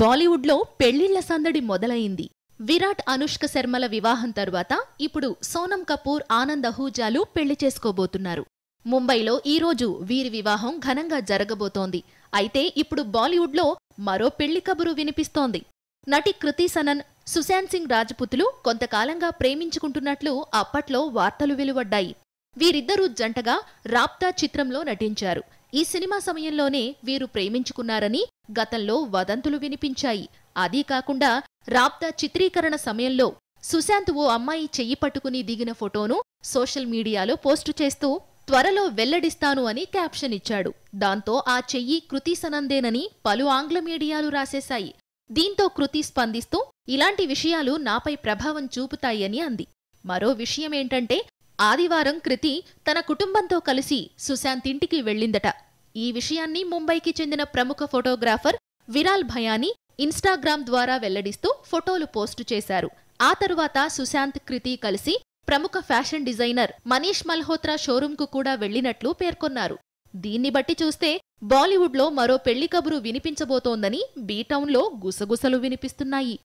బాలీవుడ్లో పెళ్లిళ్ల సందడి మొదలైంది విరాట్ అనుష్క శర్మల వివాహం తరువాత ఇప్పుడు సోనం కపూర్ ఆనంద్ అహూజాలు పెళ్లి చేసుకోబోతున్నారు ముంబైలో ఈరోజు వీరి వివాహం ఘనంగా జరగబోతోంది అయితే ఇప్పుడు బాలీవుడ్లో మరో పెళ్లి కబురు వినిపిస్తోంది నటి కృతి సనన్ సుశాంత్ సింగ్ రాజపుతులు కొంతకాలంగా ప్రేమించుకుంటున్నట్లు అప్పట్లో వార్తలు వెలువడ్డాయి వీరిద్దరూ జంటగా రాప్తా చిత్రంలో నటించారు ఈ సినిమా సమయంలోనే వీరు ప్రేమించుకున్నారని గతంలో వదంతులు వినిపించాయి అదీ కాకుండా రాబ్దా చిత్రీకరణ సమయంలో సుశాంత్ ఓ అమ్మాయి చెయ్యి పట్టుకుని దిగిన ఫోటోను సోషల్ మీడియాలో పోస్టు చేస్తూ త్వరలో వెల్లడిస్తాను అని క్యాప్షన్ ఇచ్చాడు దాంతో ఆ చెయ్యి కృతి సనందేనని పలు ఆంగ్ల మీడియాలు రాసేశాయి దీంతో కృతి స్పందిస్తూ ఇలాంటి విషయాలు నాపై ప్రభావం చూపుతాయని అంది మరో విషయమేంటంటే ఆదివారం కృతి తన కుటుంబంతో కలిసి సుశాంత్ ఇంటికి వెళ్ళిందట ఈ విషయాన్ని ముంబైకి చెందిన ప్రముఖ ఫోటోగ్రాఫర్ విరాల్ భయానీ ఇన్స్టాగ్రామ్ ద్వారా వెల్లడిస్తూ ఫోటోలు పోస్టు చేశారు ఆ తరువాత సుశాంత్ కృతి కలిసి ప్రముఖ ఫ్యాషన్ డిజైనర్ మనీష్ మల్హోత్రా షోరూంకు కూడా వెళ్లినట్లు పేర్కొన్నారు దీన్ని బట్టి చూస్తే బాలీవుడ్లో మరో పెళ్లి కబురు వినిపించబోతోందని బీటౌన్లో గుసగుసలు వినిపిస్తున్నాయి